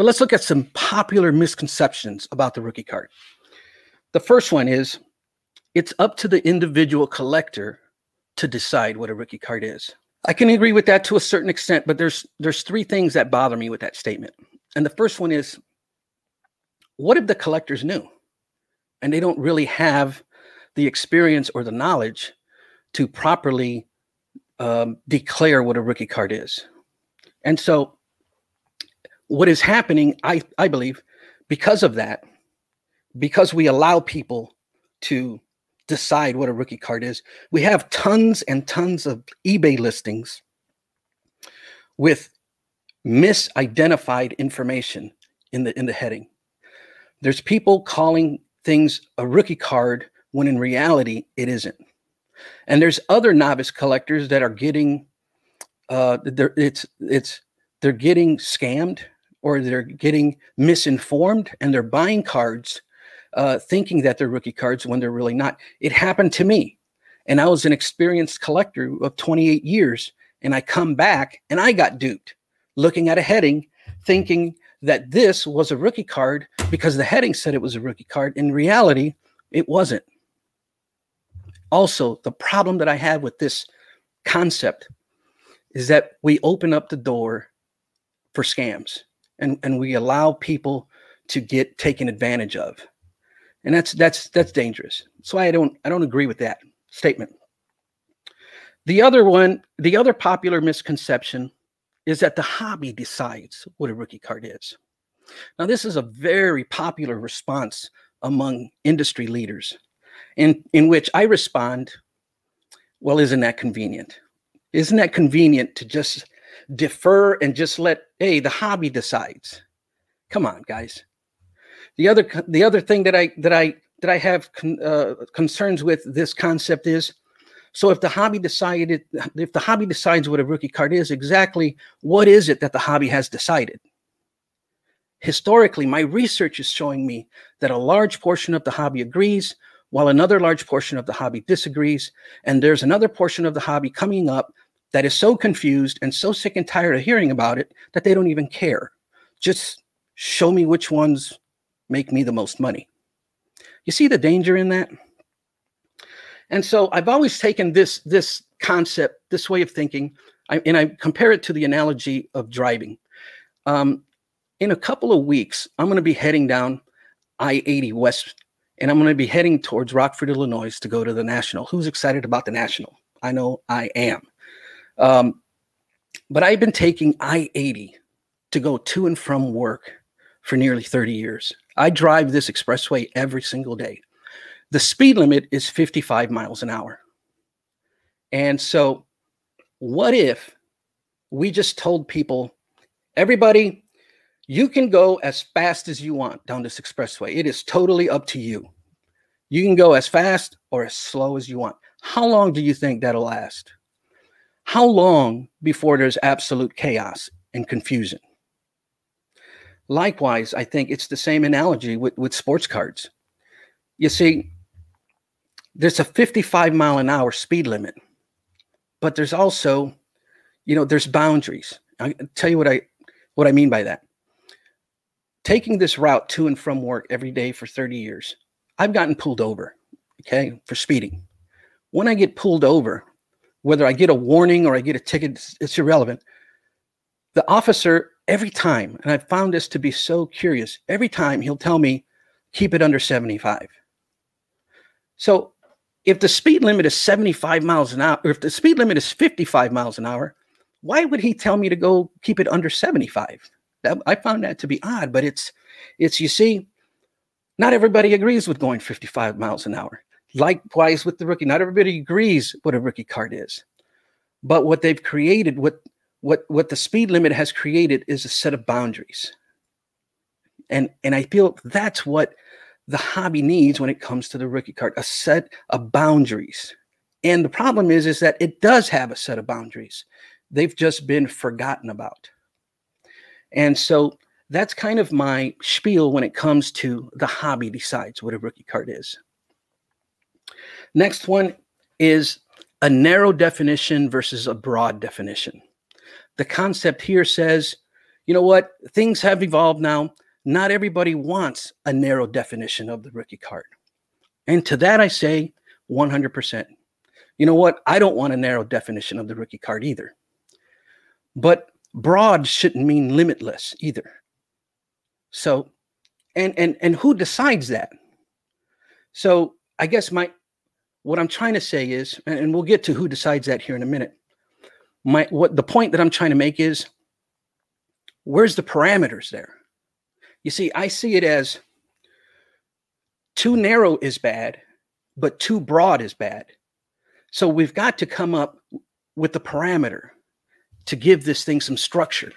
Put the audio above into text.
But let's look at some popular misconceptions about the rookie card. The first one is it's up to the individual collector to decide what a rookie card is. I can agree with that to a certain extent, but there's there's three things that bother me with that statement. And the first one is what if the collectors knew and they don't really have the experience or the knowledge to properly um, declare what a rookie card is? And so what is happening, I, I believe, because of that, because we allow people to decide what a rookie card is, we have tons and tons of eBay listings with misidentified information in the in the heading. There's people calling things a rookie card when in reality it isn't. And there's other novice collectors that are getting uh, it's it's they're getting scammed or they're getting misinformed and they're buying cards uh, thinking that they're rookie cards when they're really not. It happened to me. And I was an experienced collector of 28 years. And I come back and I got duped looking at a heading, thinking that this was a rookie card because the heading said it was a rookie card. In reality, it wasn't. Also, the problem that I have with this concept is that we open up the door for scams and, and we allow people to get taken advantage of. And that's that's that's dangerous. So I don't I don't agree with that statement. The other one, the other popular misconception is that the hobby decides what a rookie card is. Now, this is a very popular response among industry leaders, in, in which I respond, Well, isn't that convenient? Isn't that convenient to just defer and just let hey the hobby decides come on guys the other the other thing that i that i that i have con, uh, concerns with this concept is so if the hobby decided if the hobby decides what a rookie card is exactly what is it that the hobby has decided historically my research is showing me that a large portion of the hobby agrees while another large portion of the hobby disagrees and there's another portion of the hobby coming up that is so confused and so sick and tired of hearing about it that they don't even care. Just show me which ones make me the most money. You see the danger in that? And so I've always taken this, this concept, this way of thinking, I, and I compare it to the analogy of driving. Um, in a couple of weeks, I'm going to be heading down I 80 West, and I'm going to be heading towards Rockford, Illinois to go to the National. Who's excited about the National? I know I am. Um, but I've been taking I 80 to go to and from work for nearly 30 years. I drive this expressway every single day. The speed limit is 55 miles an hour. And so, what if we just told people, everybody, you can go as fast as you want down this expressway. It is totally up to you. You can go as fast or as slow as you want. How long do you think that'll last? How long before there's absolute chaos and confusion? Likewise, I think it's the same analogy with, with sports cards. You see, there's a 55 mile an hour speed limit, but there's also, you know, there's boundaries. I'll tell you what I what I mean by that. Taking this route to and from work every day for 30 years, I've gotten pulled over, okay, for speeding. When I get pulled over, whether I get a warning or I get a ticket, it's, irrelevant. The officer, every time, and I found this to be so curious, every time he'll tell me, keep it under 75. So if the speed limit is 75 miles an hour, or if the speed limit is 55 miles an hour, why would he tell me to go keep it under 75? That, I found that to be odd, but it's, it's you see, not everybody agrees with going 55 miles an hour. Likewise with the rookie. Not everybody agrees what a rookie card is, but what they've created, what what what the speed limit has created, is a set of boundaries. And and I feel that's what the hobby needs when it comes to the rookie card: a set of boundaries. And the problem is, is that it does have a set of boundaries. They've just been forgotten about. And so that's kind of my spiel when it comes to the hobby decides what a rookie card is. Next one is a narrow definition versus a broad definition. The concept here says, you know what, things have evolved now. Not everybody wants a narrow definition of the rookie card. And to that, I say 100%. You know what? I don't want a narrow definition of the rookie card either. But broad shouldn't mean limitless either. So, and and and who decides that? So, I guess my what I'm trying to say is, and we'll get to who decides that here in a minute. My what the point that I'm trying to make is where's the parameters there? You see, I see it as too narrow is bad, but too broad is bad. So we've got to come up with the parameter to give this thing some structure.